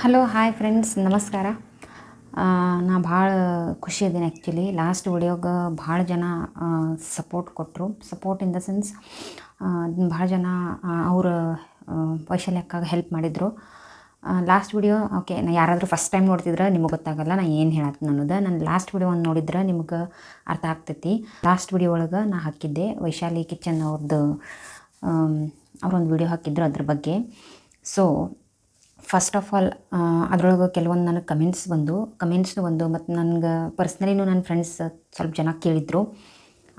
hello hi friends ನಮಸ್ಕಾರ ನಾ ಭಾಳ ಖುಷಿ ಇದ್ದೀನಿ ಆ್ಯಕ್ಚುಲಿ ಲಾಸ್ಟ್ ವಿಡಿಯೋಗೆ ಭಾಳ ಜನ ಸಪೋರ್ಟ್ ಕೊಟ್ಟರು ಸಪೋರ್ಟ್ ಇನ್ ದ ಸೆನ್ಸ್ ಭಾಳ ಜನ ಅವರ ವೈಶಾಲ್ಯಕ್ಕಾಗಿ ಹೆಲ್ಪ್ ಮಾಡಿದರು ಲಾಸ್ಟ್ ವಿಡಿಯೋ ಓಕೆ ನಾ ಯಾರಾದರೂ ಫಸ್ಟ್ ಟೈಮ್ ನೋಡ್ತಿದ್ರೆ ನಿಮಗೆ ಗೊತ್ತಾಗಲ್ಲ ನಾನು ಏನು ಹೇಳತ್ತೆ ಅನ್ನೋದು ನಾನು ಲಾಸ್ಟ್ ವಿಡಿಯೋ ಒಂದು ನೋಡಿದ್ರೆ ನಿಮ್ಗೆ ಅರ್ಥ ಆಗ್ತೈತಿ ಲಾಸ್ಟ್ ವಿಡಿಯೋ ಒಳಗೆ ನಾ ಹಾಕಿದ್ದೆ ವೈಶಾಲಿ ಕಿಚನ್ ಅವ್ರದ್ದು ಅವರೊಂದು ವಿಡಿಯೋ ಹಾಕಿದ್ರು ಅದ್ರ ಬಗ್ಗೆ ಸೊ ಫಸ್ಟ್ ಆಫ್ ಆಲ್ ಅದರೊಳಗೆ ಕೆಲವೊಂದು ನನಗೆ ಕಮೆಂಟ್ಸ್ ಬಂದು ಕಮೆಂಟ್ಸ್ನು ಬಂದು ಮತ್ತು ನನಗೆ ಪರ್ಸ್ನಲಿನೂ ನನ್ನ ಫ್ರೆಂಡ್ಸ್ ಸ್ವಲ್ಪ ಜನ ಕೇಳಿದರು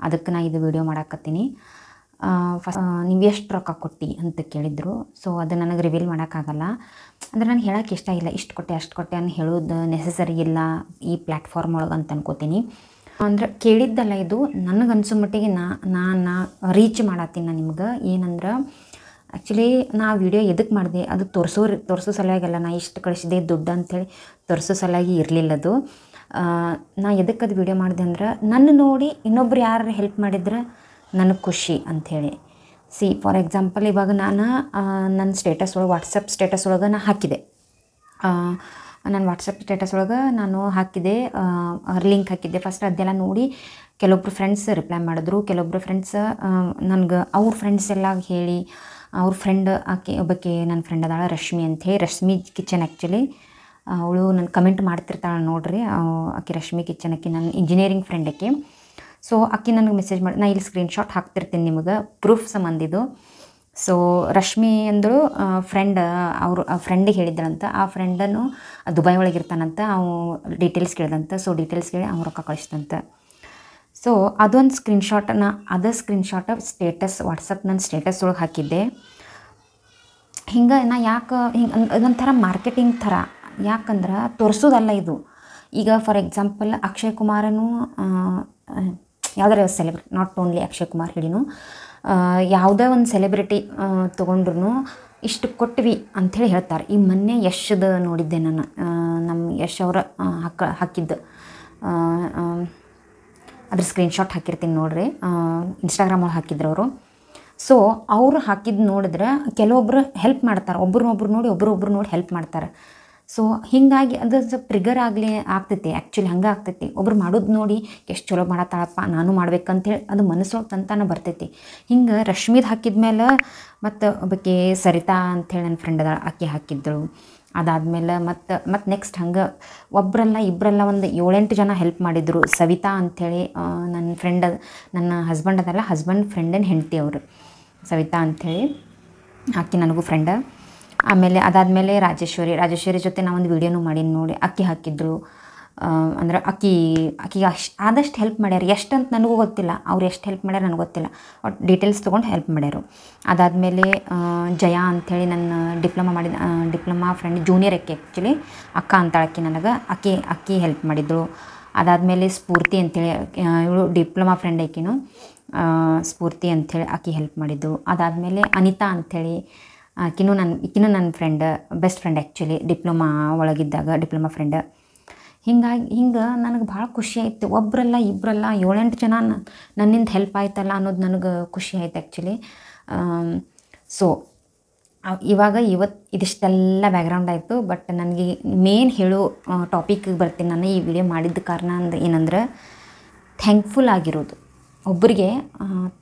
ಅದಕ್ಕೆ ನಾನು ಇದು ವಿಡಿಯೋ ಮಾಡಾಕತ್ತೀನಿ ಫಸ್ಟ್ ನೀವು ಎಷ್ಟು ರೊಕ್ಕ ಕೊಟ್ಟಿ ಅಂತ ಕೇಳಿದರು ಸೊ ಅದು ನನಗೆ ರಿವೀಲ್ ಮಾಡೋಕ್ಕಾಗಲ್ಲ ಅಂದರೆ ನಾನು ಹೇಳೋಕ್ಕೆ ಇಷ್ಟ ಇಲ್ಲ ಇಷ್ಟು ಕೊಟ್ಟೆ ಅಷ್ಟು ಕೊಟ್ಟೆ ಅಂತ ಹೇಳೋದು ನೆಸಸರಿ ಇಲ್ಲ ಈ ಪ್ಲ್ಯಾಟ್ಫಾರ್ಮ್ ಒಳಗೆ ಅಂತ ಅನ್ಕೋತೀನಿ ಅಂದ್ರೆ ಕೇಳಿದ್ದಲ್ಲ ಇದು ನನಗೆ ಅನ್ಸೋ ಮಟ್ಟಿಗೆ ನಾ ನಾ ರೀಚ್ ಮಾಡತ್ತೀನಿ ನಾನು ನಿಮ್ಗೆ ಏನಂದ್ರೆ ಆ್ಯಕ್ಚುಲಿ ನಾ ವೀಡಿಯೋ ಎದಕ್ಕೆ ಮಾಡಿದೆ ಅದು ತೋರಿಸೋ ತೋರಿಸೋ ಸಲುವಾಗೆಲ್ಲ ನಾ ಇಷ್ಟು ಕಳಿಸಿದೆ ದುಡ್ಡು ಅಂಥೇಳಿ ತೋರಿಸೋ ಸಲುವಾಗಿ ಇರಲಿಲ್ಲ ಅದು ನಾ ಎದಕ್ಕೆ ಅದು ವೀಡಿಯೋ ಮಾಡಿದೆ ಅಂದ್ರೆ ನನ್ನ ನೋಡಿ ಇನ್ನೊಬ್ರು ಯಾರು ಹೆಲ್ಪ್ ಮಾಡಿದ್ರೆ ನನಗೆ ಖುಷಿ ಅಂಥೇಳಿ ಸಿ ಫಾರ್ ಎಕ್ಸಾಂಪಲ್ ಇವಾಗ ನಾನು ನನ್ನ ಸ್ಟೇಟಸ್ ಒಳಗೆ ವಾಟ್ಸಪ್ ಸ್ಟೇಟಸ್ ಒಳಗೆ ನಾ ಹಾಕಿದೆ ನನ್ನ ವಾಟ್ಸಪ್ ಸ್ಟೇಟಸ್ ಒಳಗೆ ನಾನು ಹಾಕಿದೆ ಲಿಂಕ್ ಹಾಕಿದ್ದೆ ಫಸ್ಟ್ ಅದೆಲ್ಲ ನೋಡಿ ಕೆಲವೊಬ್ರು ಫ್ರೆಂಡ್ಸ್ ರಿಪ್ಲೈ ಮಾಡಿದ್ರು ಕೆಲವೊಬ್ರು ಫ್ರೆಂಡ್ಸ್ ನನಗೆ ಅವ್ರ ಫ್ರೆಂಡ್ಸ್ ಎಲ್ಲ ಹೇಳಿ ಅವ್ರ ಫ್ರೆಂಡ್ ಆಕೆ ಒಬ್ಬಕ್ಕೆ ನನ್ನ ಫ್ರೆಂಡ್ ಅದಾಳ ರಶ್ಮಿ ಹೇಳಿ ರಶ್ಮಿ ಕಿಚನ್ ಆ್ಯಕ್ಚುಲಿ ಅವಳು ನನ್ನ ಕಮೆಂಟ್ ಮಾಡ್ತಿರ್ತಾಳೆ ನೋಡ್ರಿ ಆಕೆ ರಶ್ಮಿ ಕಿಚನ್ ಆಕೆ ನನ್ನ ಇಂಜಿನಿಯರಿಂಗ್ ಫ್ರೆಂಡ್ ಆಕೆ ಸೊ ಆಕೆ ನನಗೆ ಮೆಸೇಜ್ ಮಾಡಿ ನಾನು ಇಲ್ಲಿ ಸ್ಕ್ರೀನ್ಶಾಟ್ ಹಾಕ್ತಿರ್ತೀನಿ ನಿಮಗೆ ಪ್ರೂಫ್ ಸಂಬಂಧಿದು ಸೊ ರಶ್ಮಿ ಅಂದಳು ಫ್ರೆಂಡ್ ಅವರು ಆ ಫ್ರೆಂಡಿಗೆ ಹೇಳಿದ್ದಳಂತ ಆ ಫ್ರೆಂಡನ್ನು ದುಬೈ ಒಳಗೆ ಇರ್ತಾನಂತ ಅವು ಡೀಟೇಲ್ಸ್ ಕೇಳ್ದಂತ ಸೊ ಡೀಟೇಲ್ಸ್ ಕೇಳಿ ಅವ್ನು ರೊಕ್ಕ ಕಳಿಸ್ತಂತೆ ಸೊ ಅದೊಂದು ಸ್ಕ್ರೀನ್ಶಾಟನ್ನ ಅದೇ ಸ್ಕ್ರೀನ್ಶಾಟ್ ಸ್ಟೇಟಸ್ ವಾಟ್ಸಪ್ ನನ್ನ ಸ್ಟೇಟಸ್ ಒಳಗೆ ಹಾಕಿದ್ದೆ ಹಿಂಗೆ ನಾ ಯಾಕೆ ಹಿಂಗೆ ಅದೊಂಥರ ಮಾರ್ಕೆಟಿಂಗ್ ಥರ ಯಾಕಂದ್ರೆ ತೋರಿಸೋದಲ್ಲ ಇದು ಈಗ ಫಾರ್ ಎಕ್ಸಾಂಪಲ್ ಅಕ್ಷಯ್ ಕುಮಾರನು ಯಾವ್ದಾರ celebrity not only Akshay Kumar ಹೇಳಿನೂ ಯಾವುದೇ ಒಂದು ಸೆಲೆಬ್ರಿಟಿ ತೊಗೊಂಡ್ರು ಇಷ್ಟು ಕೊಟ್ವಿ ಅಂಥೇಳಿ ಹೇಳ್ತಾರೆ ಈ ಮೊನ್ನೆ ಯಶ್ದು ನೋಡಿದ್ದೆ ನಾನು ನಮ್ಮ ಯಶ್ ಅವರ ಹಾಕ ಹಾಕಿದ್ದು ಅದ್ರ ಸ್ಕ್ರೀನ್ಶಾಟ್ ಹಾಕಿರ್ತೀನಿ ನೋಡ್ರಿ ಒಳಗೆ ಹಾಕಿದ್ರು ಅವರು ಸೊ ಅವರು ಹಾಕಿದ್ದು ನೋಡಿದ್ರೆ ಕೆಲವೊಬ್ರು ಹೆಲ್ಪ್ ಮಾಡ್ತಾರೆ ಒಬ್ರನ್ನೊಬ್ರು ನೋಡಿ ಒಬ್ರೊಬ್ರು ನೋಡಿ ಹೆಲ್ಪ್ ಮಾಡ್ತಾರೆ ಸೊ ಹೀಗಾಗಿ ಅದು ಸ್ವಲ್ಪ ಟ್ರಿಗರ್ ಆಗಲಿ ಆಗ್ತೈತಿ ಆ್ಯಕ್ಚುಲಿ ಹಂಗೆ ಆಗ್ತೈತಿ ಒಬ್ರು ಮಾಡೋದು ನೋಡಿ ಎಷ್ಟು ಚಲೋ ಮಾಡತ್ತಾಳಪ್ಪ ನಾನು ಮಾಡ್ಬೇಕಂತೇಳಿ ಅದು ಮನಸ್ಸೊಳಗೆ ತಂತಾನು ಬರ್ತೈತಿ ಹಿಂಗೆ ರಶ್ಮಿದ್ ಹಾಕಿದ ಮೇಲೆ ಮತ್ತು ಒಬ್ಬಕ್ಕೆ ಸರಿತಾ ಅಂಥೇಳಿ ನನ್ನ ಫ್ರೆಂಡ್ ಅದಾಳ ಆಕೆ ಹಾಕಿದ್ದಳು ಅದಾದಮೇಲೆ ಮತ್ತು ಮತ್ತು ನೆಕ್ಸ್ಟ್ ಹಂಗೆ ಒಬ್ಬರಲ್ಲ ಇಬ್ಬರಲ್ಲ ಒಂದು ಏಳೆಂಟು ಜನ ಹೆಲ್ಪ್ ಮಾಡಿದರು ಸವಿತಾ ಅಂಥೇಳಿ ನನ್ನ ಫ್ರೆಂಡ್ ನನ್ನ ಹಸ್ಬೆಂಡ್ ಅದಲ್ಲ ಹಸ್ಬೆಂಡ್ ಫ್ರೆಂಡನ್ನು ಹೆಂಡತಿ ಅವರು ಸವಿತಾ ಅಂಥೇಳಿ ಆಕೆ ನನಗೂ ಫ್ರೆಂಡ ಆಮೇಲೆ ಅದಾದಮೇಲೆ ರಾಜೇಶ್ವರಿ ರಾಜೇಶ್ವರಿ ಜೊತೆ ನಾವೊಂದು ವೀಡಿಯೋನೂ ಮಾಡಿ ನೋಡಿ ಅಕ್ಕಿ ಹಾಕಿದ್ರು ಅಂದ್ರೆ ಅಕ್ಕಿ ಅಕ್ಕಿಗೆ ಅಷ್ಟು ಆದಷ್ಟು ಹೆಲ್ಪ್ ಮಾಡ್ಯಾರ ಎಷ್ಟು ಅಂತ ನನಗೂ ಗೊತ್ತಿಲ್ಲ ಅವ್ರು ಎಷ್ಟು ಹೆಲ್ಪ್ ಮಾಡ್ಯಾರ ನನಗೆ ಗೊತ್ತಿಲ್ಲ ಒಟ್ಟು ಡೀಟೇಲ್ಸ್ ತೊಗೊಂಡು ಹೆಲ್ಪ್ ಮಾಡ್ಯಾರು ಅದಾದಮೇಲೆ ಜಯ ಅಂಥೇಳಿ ನನ್ನ ಡಿಪ್ಲೊಮಾ ಮಾಡಿದ ಡಿಪ್ಲೊಮಾ ಫ್ರೆಂಡ್ ಜೂನಿಯರ್ ಅಕ್ಕಿ ಆ್ಯಕ್ಚುಲಿ ಅಕ್ಕ ಅಕ್ಕಿ ನನಗೆ ಅಕ್ಕಿ ಅಕ್ಕಿ ಹೆಲ್ಪ್ ಮಾಡಿದ್ರು ಅದಾದಮೇಲೆ ಸ್ಫೂರ್ತಿ ಅಂಥೇಳಿ ಇವಳು ಡಿಪ್ಲೊಮಾ ಫ್ರೆಂಡ್ ಆಕಿನೂ ಸ್ಫೂರ್ತಿ ಅಂಥೇಳಿ ಅಕ್ಕಿ ಹೆಲ್ಪ್ ಮಾಡಿದ್ದು ಅದಾದಮೇಲೆ ಅನಿತಾ ಅಂಥೇಳಿ ಆಕಿನೂ ನನ್ನ ಈಕಿನೂ ನನ್ನ friend best friend actually diploma ಒಳಗಿದ್ದಾಗ ಡಿಪ್ಲೊಮಾ ಫ್ರೆಂಡ್ ಹಿಂಗಾಗಿ ಹಿಂಗೆ ನನಗೆ ಭಾಳ ಖುಷಿ ಆಯಿತು ಒಬ್ಬರಲ್ಲ ಇಬ್ಬರಲ್ಲ ಏಳೆಂಟು ಜನ ನನ್ನಿಂದ ಹೆಲ್ಪ್ ಆಯ್ತಲ್ಲ ಅನ್ನೋದು ನನಗೆ ಖುಷಿ ಆಯ್ತು ಆ್ಯಕ್ಚುಲಿ ಸೊ ಇವಾಗ ಇವತ್ತು ಇದಿಷ್ಟೆಲ್ಲ ಬ್ಯಾಕ್ಗ್ರೌಂಡ್ ಆಯಿತು ಬಟ್ ನನಗೆ ಮೇನ್ ಹೇಳೋ ಟಾಪಿಕ್ಗೆ ಬರ್ತೀನಿ ನಾನು ಈ ವಿಡಿಯೋ ಮಾಡಿದ್ದ ಕಾರಣ ಅಂದ ಏನಂದ್ರೆ ಥ್ಯಾಂಕ್ಫುಲ್ ಆಗಿರೋದು ಒಬ್ಬರಿಗೆ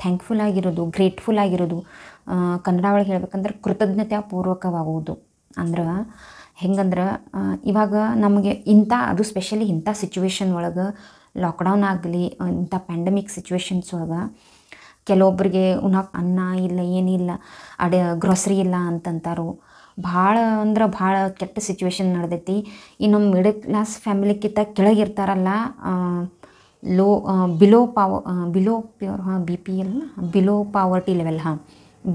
ಥ್ಯಾಂಕ್ಫುಲ್ ಆಗಿರೋದು ಗ್ರೇಟ್ಫುಲ್ ಆಗಿರೋದು ಕನ್ನಡ ಒಳಗೆ ಹೇಳ್ಬೇಕಂದ್ರೆ ಕೃತಜ್ಞತೆ ಪೂರ್ವಕವಾಗುವುದು ಅಂದ್ರೆ ಹೆಂಗಂದ್ರೆ ಇವಾಗ ನಮಗೆ ಇಂಥ ಅದು ಸ್ಪೆಷಲಿ ಇಂಥ ಸಿಚುವೇಶನ್ ಒಳಗೆ ಲಾಕ್ಡೌನ್ ಆಗಲಿ ಇಂಥ ಪ್ಯಾಂಡಮಿಕ್ ಸಿಚುವೇಶನ್ಸ್ ಒಳಗೆ ಕೆಲವೊಬ್ಬರಿಗೆ ಉಣಕ್ಕೆ ಅನ್ನ ಇಲ್ಲ ಏನಿಲ್ಲ ಅಡೆ ಗ್ರೋಸರಿ ಇಲ್ಲ ಅಂತಂತಾರು ಭಾಳ ಅಂದ್ರೆ ಭಾಳ ಕೆಟ್ಟ ಸಿಚುವೇಶನ್ ನಡೆದೈತಿ ಇನ್ನು ಮಿಡಲ್ ಕ್ಲಾಸ್ ಫ್ಯಾಮಿಲಿಕ್ಕಿಂತ ಕೆಳಗಿರ್ತಾರಲ್ಲ ಲೋ ಬಿಲೋ ಪಾವ ಬಿಲೋ ಪ್ಯೂರ್ ಹಾಂ B P L below poverty level ಹಾಂ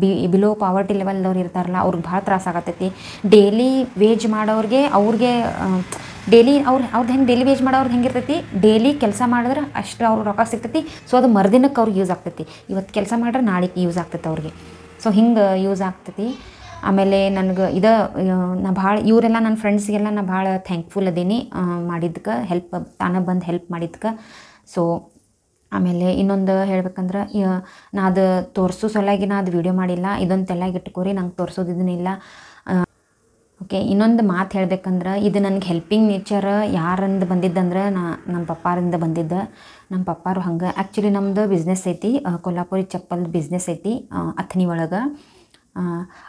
ಬಿ ಬಿಲೋ ಪಾವರ್ಟಿ ಲೆವೆಲ್ದವ್ರು ಇರ್ತಾರಲ್ಲ ಅವ್ರಿಗೆ ಭಾಳ ತ್ರಾಸ ಆಗತ್ತೈತಿ ಡೈಲಿ ವೇಜ್ ಮಾಡೋರಿಗೆ ಅವ್ರಿಗೆ ಡೈಲಿ ಅವ್ರು ಅವ್ರದ್ದು ಹೆಂಗೆ ಡೈಲಿ ವೇಜ್ ಮಾಡೋರ್ದು ಹೆಂಗೆ ಇರ್ತೈತಿ ಡೈಲಿ ಕೆಲಸ ಮಾಡಿದ್ರೆ ಅಷ್ಟು ಅವ್ರಿಗೆ ರೊಕ್ಕ ಸಿಗ್ತೈತಿ ಸೊ ಅದು ಮರುದಿನಕ್ಕೆ ಅವ್ರಿಗೆ ಯೂಸ್ ಆಗ್ತೈತಿ ಇವತ್ತು ಕೆಲಸ ಮಾಡಿದ್ರೆ ನಾಳೆಗೆ ಯೂಸ್ ಆಗ್ತೈತೆ ಅವ್ರಿಗೆ ಸೊ ಹಿಂಗೆ ಯೂಸ್ ಆಗ್ತೈತಿ ಆಮೇಲೆ ನನಗೆ ಇದು ನಾ ಭಾಳ ಇವರೆಲ್ಲ ನನ್ನ ಫ್ರೆಂಡ್ಸ್ಗೆಲ್ಲ ನಾ ಭಾಳ ಥ್ಯಾಂಕ್ಫುಲ್ ಅದೀನಿ ಮಾಡಿದ್ದಕ್ಕೆ ಹೆಲ್ಪ್ ತಾನೇ ಬಂದು ಹೆಲ್ಪ್ ಮಾಡಿದ್ದಕ್ಕೆ ಸೊ ಆಮೇಲೆ ಇನ್ನೊಂದು ಹೇಳ್ಬೇಕಂದ್ರೆ ನಾ ಅದು ತೋರಿಸೋ ಸಲುವಾಗಿ ನಾ ಅದು ವೀಡಿಯೋ ಮಾಡಿಲ್ಲ ಇದೊಂದು ತಲೆಯಾಗಿ ಇಟ್ಕೋರಿ ನಂಗೆ ತೋರಿಸೋದು ಇದನ್ನಿಲ್ಲ ಓಕೆ ಇನ್ನೊಂದು ಮಾತು ಹೇಳ್ಬೇಕಂದ್ರೆ ಇದು ನನಗೆ ಹೆಲ್ಪಿಂಗ್ ನೇಚರ್ ಯಾರಿಂದ ಬಂದಿದ್ದಂದ್ರೆ ನಾ ನಮ್ಮ ಪಪ್ಪಾರಿಂದ ಬಂದಿದ್ದ ನಮ್ಮ ಪಪ್ಪಾರು ಹಂಗೆ ಆ್ಯಕ್ಚುಲಿ ನಮ್ಮದು ಬಿಸ್ನೆಸ್ ಐತಿ ಕೊಲ್ಲಾಪುರಿ ಚಪ್ಪಲ್ ಬಿಸ್ನೆಸ್ ಐತಿ ಅಥನಿ ಒಳಗೆ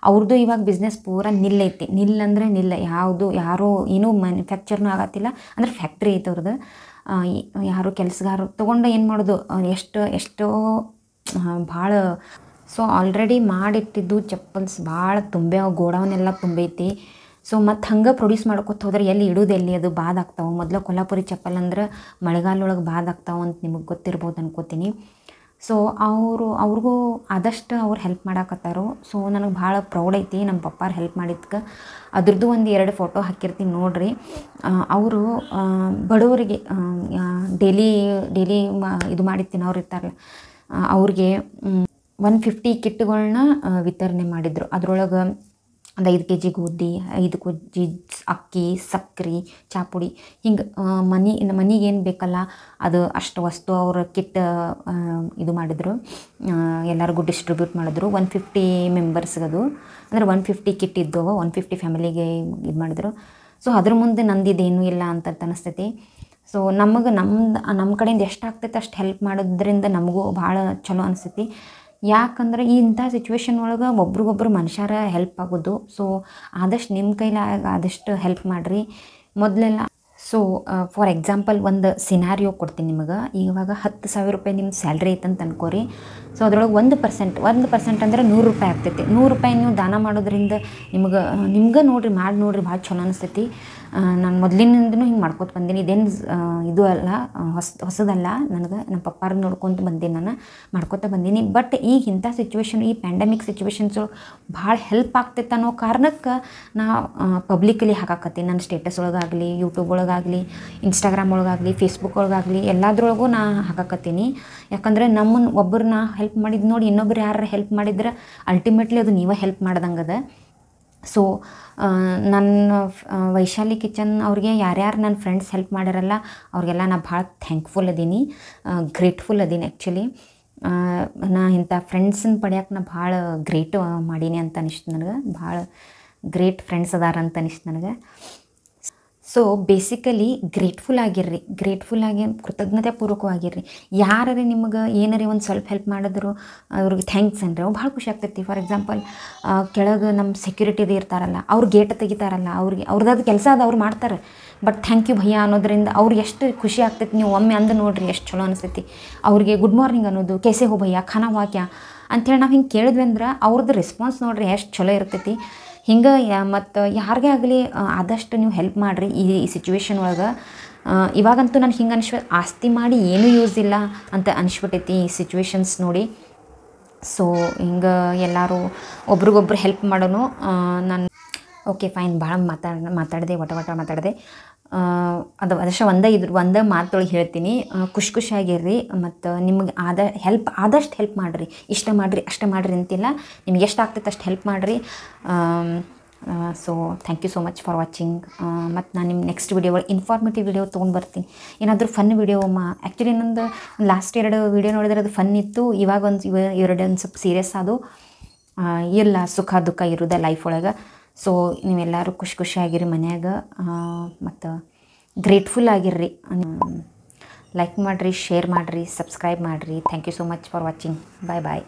ಅವ್ರದ್ದು ಇವಾಗ ಬಿಸ್ನೆಸ್ ಪೂರ ನಿಲ್ಲೈತಿ ನಿಲ್ ಅಂದರೆ ನಿಲ್ಲ ಯಾವುದು ಯಾರೂ ಏನೂ ಮ್ಯಾನುಫ್ಯಾಕ್ಚರ್ನೂ ಆಗತ್ತಿಲ್ಲ ಅಂದರೆ ಫ್ಯಾಕ್ಟ್ರಿ ಐತೆ ಅವ್ರದ್ದು ಯಾರು ಕೆಲಸಗಾರರು ತೊಗೊಂಡು ಏನು ಮಾಡೋದು ಎಷ್ಟು ಎಷ್ಟೋ ಭಾಳ ಸೊ ಆಲ್ರೆಡಿ ಮಾಡಿಟ್ಟಿದ್ದು ಚಪ್ಪಲ್ಸ್ ಭಾಳ ತುಂಬೆ ಗೋಡೌನೆಲ್ಲ ತುಂಬೈತಿ ಸೊ ಮತ್ತು ಹಂಗೆ ಪ್ರೊಡ್ಯೂಸ್ ಮಾಡ್ಕೊತ ಹೋದ್ರೆ ಎಲ್ಲಿ ಇಡೋದು ಎಲ್ಲಿ ಅದು ಬಾದಾಗ್ತಾವೆ ಮೊದಲು ಕೊಲ್ಲಾಪುರಿ ಚಪ್ಪಲ್ ಅಂದ್ರೆ ಮಳೆಗಾಲೊಳಗೆ ಬಾದಾಗ್ತಾವೆ ಅಂತ ನಿಮಗೆ ಗೊತ್ತಿರ್ಬೋದು ಅನ್ಕೋತೀನಿ ಸೊ ಅವರು ಅವ್ರಿಗೂ ಆದಷ್ಟು ಅವ್ರು ಹೆಲ್ಪ್ ಮಾಡಾಕತ್ತಾರೋ ಸೊ ನನಗೆ ಭಾಳ ಪ್ರೌಡ್ ಐತಿ ನಮ್ಮ ಪಪ್ಪಾರು ಹೆಲ್ಪ್ ಮಾಡಿದ್ಕೆ ಅದ್ರದ್ದು ಒಂದು ಎರಡು ಫೋಟೋ ಹಾಕಿರ್ತೀನಿ ನೋಡಿರಿ ಅವರು ಬಡವರಿಗೆ ಡೈಲಿ ಡೈಲಿ ಇದು ಮಾಡಿ ತಿನ್ನೋರು ಇರ್ತಾರಲ್ಲ ಅವ್ರಿಗೆ ಒನ್ ಫಿಫ್ಟಿ ಕಿಟ್ಗಳನ್ನ ವಿತರಣೆ ಮಾಡಿದರು ಅದರೊಳಗೆ ಒಂದು ಐದು ಕೆ ಜಿ ಗೋಧಿ ಐದು ಕೆ ಜಿ ಅಕ್ಕಿ ಸಕ್ರೆ ಚಾಪುಡಿ ಹಿಂಗೆ ಮನೆ ಮನೆಗೆ ಏನು ಬೇಕಲ್ಲ ಅದು ಅಷ್ಟು ವಸ್ತು ಅವರು ಕಿಟ್ ಇದು ಮಾಡಿದರು ಎಲ್ಲರಿಗೂ ಡಿಸ್ಟ್ರಿಬ್ಯೂಟ್ ಮಾಡಿದ್ರು ಒನ್ ಫಿಫ್ಟಿ ಮೆಂಬರ್ಸ್ಗದು ಅಂದರೆ ಒನ್ ಫಿಫ್ಟಿ ಕಿಟ್ ಇದ್ದವು ಒನ್ ಫಿಫ್ಟಿ ಫ್ಯಾಮಿಲಿಗೆ ಇದು ಮಾಡಿದ್ರು ಸೊ ಅದ್ರ ಮುಂದೆ ನಂದಿದೇನೂ ಇಲ್ಲ ಅಂತ ಅನಿಸ್ತೈತಿ ಸೊ ನಮಗೆ ನಮ್ದು ನಮ್ಮ ಕಡೆಯಿಂದ ಎಷ್ಟು ಆಗ್ತೈತೆ ಅಷ್ಟು ಹೆಲ್ಪ್ ಮಾಡೋದ್ರಿಂದ ನಮಗೂ ಭಾಳ ಚಲೋ ಅನಿಸ್ತೈತಿ ಯಾಕಂದ್ರೆ ಇಂಥ ಸಿಚುವೇಶನ್ ಒಳಗೆ ಒಬ್ರಿಗೊಬ್ರು ಮನುಷ್ಯರ ಹೆಲ್ಪ್ ಆಗೋದು ಸೊ ಆದಷ್ಟು ನಿಮ್ಮ ಕೈಲಾಗ ಆದಷ್ಟು ಹೆಲ್ಪ್ ಮಾಡಿರಿ ಮೊದಲೆಲ್ಲ ಸೊ ಫಾರ್ ಎಕ್ಸಾಂಪಲ್ ಒಂದು ಸಿನಾರಿಯೋ ಕೊಡ್ತೀನಿ ನಿಮಗೆ ಇವಾಗ ಹತ್ತು ಸಾವಿರ ರೂಪಾಯಿ ನಿಮ್ಮ ಸ್ಯಾಲ್ರಿ ಐತಂತ ಅನ್ಕೋರಿ ಸೊ ಅದರೊಳಗೆ ಒಂದು ಪರ್ಸೆಂಟ್ ಒಂದು ಪರ್ಸೆಂಟ್ ಅಂದರೆ ನೂರು ರೂಪಾಯಿ ಆಗ್ತೈತಿ ನೂರು ರೂಪಾಯಿ ನೀವು ದಾನ ಮಾಡೋದ್ರಿಂದ ನಿಮ್ಗೆ ನಿಮ್ಗೆ ನೋಡಿರಿ ಮಾಡಿ ನೋಡಿರಿ ಭಾಳ ಚಲೋ ಅನಿಸ್ತೈತಿ ನಾನು ಮೊದಲಿನಿಂದನೂ ಹಿಂಗೆ ಮಾಡ್ಕೊತ ಬಂದೀನಿ ಇದೇನು ಇದು ಅಲ್ಲ ಹೊಸ ಹೊಸದಲ್ಲ ನನಗೆ ನಮ್ಮ ಪಪ್ಪಾರ ನೋಡ್ಕೊತ ಬಂದೀನಿ ನಾನು ಮಾಡ್ಕೊತ ಬಂದೀನಿ ಬಟ್ ಈಗ ಇಂಥ ಸಿಚುವೇಶನ್ ಈ ಪ್ಯಾಂಡಮಿಕ್ ಸಿಚುವೇಶನ್ಸು ಭಾಳ ಹೆಲ್ಪ್ ಆಗ್ತೈತೆ ಅನ್ನೋ ಕಾರಣಕ್ಕೆ ನಾ ಪಬ್ಲಿಕಲಿ ಹಾಕಾಕತ್ತೀನಿ ನನ್ನ ಸ್ಟೇಟಸ್ ಒಳಗಾಗಲಿ ಯೂಟ್ಯೂಬ್ ಒಳಗಾಗಲಿ ಇನ್ಸ್ಟಾಗ್ರಾಮ್ ಒಳಗಾಗಲಿ ಫೇಸ್ಬುಕ್ ಒಳಗಾಗಲಿ ಎಲ್ಲದ್ರೊಳಗೂ ನಾ ಹಾಕಾಕತ್ತೀನಿ ಯಾಕಂದರೆ ನಮ್ಮನ್ನು ಒಬ್ಬರನ್ನ ಹೆಲ್ಪ್ ಮಾಡಿದ್ದು ನೋಡಿ ಇನ್ನೊಬ್ರು ಯಾರು ಹೆಲ್ಪ್ ಮಾಡಿದ್ರೆ ಅಲ್ಟಿಮೇಟ್ಲಿ ಅದು ನೀವೇ ಹೆಲ್ಪ್ ಮಾಡ್ದಂಗೆ ಸೊ ನನ್ನ ವೈಶಾಲಿ ಕಿಚನ್ ಅವ್ರಿಗೆ ಯಾರ್ಯಾರು ನನ್ನ ಫ್ರೆಂಡ್ಸ್ ಹೆಲ್ಪ್ ಮಾಡ್ಯಾರಲ್ಲ ಅವ್ರಿಗೆಲ್ಲ ನಾನು ಭಾಳ ಥ್ಯಾಂಕ್ಫುಲ್ ಅದೀನಿ ಗ್ರೇಟ್ಫುಲ್ ಅದೀನಿ ಆ್ಯಕ್ಚುಲಿ ನಾ ಇಂಥ ಫ್ರೆಂಡ್ಸನ್ನ ಪಡ್ಯಕ್ಕೆ ನಾ ಭಾಳ ಗ್ರೇಟ್ ಮಾಡೀನಿ ಅಂತ ಅನಿಸ್ತು ನನಗೆ ಭಾಳ ಗ್ರೇಟ್ ಫ್ರೆಂಡ್ಸ್ ಅದಾರ ಅಂತ ಅನಿಸ್ತು ನನಗೆ ಸೊ ಬೇಸಿಕಲಿ ಗ್ರೇಟ್ಫುಲ್ ಆಗಿರ್ರಿ ಗ್ರೇಟ್ಫುಲ್ ಆಗಿ ಕೃತಜ್ಞತೆ ಪೂರ್ವಕವಾಗಿರ್ರಿ ಯಾರೇ ನಿಮಗೆ ಏನಾರೇ ಒಂದು ಸ್ವಲ್ಪ ಹೆಲ್ಪ್ ಮಾಡಿದ್ರು ಅವ್ರಿಗೆ ಥ್ಯಾಂಕ್ಸ್ ಅಂದರೆ ಭಾಳ ಖುಷಿ ಆಗ್ತೈತಿ ಫಾರ್ ಎಕ್ಸಾಂಪಲ್ ಕೆಳಗೆ ನಮ್ಮ ಸೆಕ್ಯೂರಿಟಿದು ಇರ್ತಾರಲ್ಲ ಅವ್ರು ಗೇಟ್ ತೆಗಿತಾರಲ್ಲ ಅವ್ರಿಗೆ ಅವ್ರದ್ದು ಕೆಲಸ ಅದು ಅವ್ರು ಮಾಡ್ತಾರೆ ಬಟ್ ಥ್ಯಾಂಕ್ ಯು ಭಯ್ಯ ಅನ್ನೋದ್ರಿಂದ ಅವ್ರು ಎಷ್ಟು ಖುಷಿ ಆಗ್ತೈತಿ ನೀವು ಒಮ್ಮೆ ಅಂದು ನೋಡಿರಿ ಎಷ್ಟು ಚಲೋ ಅನಿಸ್ತೈತಿ ಅವ್ರಿಗೆ ಗುಡ್ ಮಾರ್ನಿಂಗ್ ಅನ್ನೋದು ಕೆಸೆ ಹೋ ಭಯ್ಯ ಖಾನ ವಾಕ್ಯ ಅಂಥೇಳಿ ನಾವು ಹಿಂಗೆ ಕೇಳಿದ್ವಿ ಅಂದ್ರೆ ಅವ್ರದ್ದು ರೆಸ್ಪಾನ್ಸ್ ನೋಡ್ರಿ ಎಷ್ಟು ಚಲೋ ಇರ್ತೈತಿ ಹಿಂಗೆ ಯಾ ಮತ್ತು ಯಾರಿಗೆ ಆಗಲಿ ಆದಷ್ಟು ನೀವು ಹೆಲ್ಪ್ ಮಾಡಿರಿ ಈ ಸಿಚುವೇಶನ್ ಒಳಗೆ ಇವಾಗಂತೂ ನಾನು ಹಿಂಗೆ ಅನಿಸ್ಬಿ ಆಸ್ತಿ ಮಾಡಿ ಏನೂ ಯೂಸ್ ಇಲ್ಲ ಅಂತ ಅನಿಸ್ಬಿಟ್ಟೈತಿ ಈ ಸಿಚುವೇಶನ್ಸ್ ನೋಡಿ ಸೊ ಹಿಂಗೆ ಎಲ್ಲರೂ ಒಬ್ರಿಗೊಬ್ರು ಹೆಲ್ಪ್ ಮಾಡೋನು ನಾನು ಓಕೆ ಫೈನ್ ಭಾಳ ಮಾತಾಡ ಮಾತಾಡಿದೆ ಒಟ ಒಟ ಮಾತಾಡಿದೆ ಅದು ಅದಷ್ಟು ಒಂದೇ ಇದ್ರ ಒಂದೇ ಮಾತೊಳಗೆ ಹೇಳ್ತೀನಿ ಖುಷಿ ಖುಷಿಯಾಗಿರ್ರಿ ಮತ್ತು ನಿಮ್ಗೆ ಆದ ಹೆಲ್ಪ್ ಆದಷ್ಟು ಹೆಲ್ಪ್ ಮಾಡಿರಿ ಇಷ್ಟ ಮಾಡಿರಿ ಅಷ್ಟೇ ಮಾಡಿರಿ ಅಂತಿಲ್ಲ ನಿಮ್ಗೆ ಎಷ್ಟು ಆಗ್ತೈತೆ ಅಷ್ಟು ಹೆಲ್ಪ್ ಮಾಡಿರಿ so thank you so much for watching ಮತ್ತು ನಾನು ನಿಮ್ಮ ನೆಕ್ಸ್ಟ್ ವೀಡಿಯೋ ಒಳಗೆ ಇನ್ಫಾರ್ಮೇಟಿವ್ ವಿಡಿಯೋ ತೊಗೊಂಡು ಬರ್ತೀನಿ ಏನಾದರೂ ಫನ್ ವಿಡಿಯೋ ಮಾ ಆ್ಯಕ್ಚುಲಿ ಇನ್ನೊಂದು ಲಾಸ್ಟ್ ಎರಡು ವೀಡಿಯೋ ನೋಡಿದ್ರೆ ಅದು ಫನ್ ಇತ್ತು ಇವಾಗ ಒಂದು ಇವ ಎರಡು ಒಂದು ಸ್ವಲ್ಪ ಸೀರಿಯಸ್ ಅದು ಇಲ್ಲ ಸುಖ ದುಃಖ ಇರೋದೇ ಲೈಫ್ ಒಳಗೆ ಸೊ ನೀವೆಲ್ಲರೂ ಖುಷಿ ಖುಷಿಯಾಗಿರಿ ಮನ್ಯಾಗ ಮತ್ತು ಗ್ರೇಟ್ಫುಲ್ ಆಗಿರ್ರಿ ಲೈಕ್ ಮಾಡಿರಿ ಶೇರ್ ಮಾಡಿರಿ ಸಬ್ಸ್ಕ್ರೈಬ್ ಮಾಡಿರಿ thank you so much for watching bye bye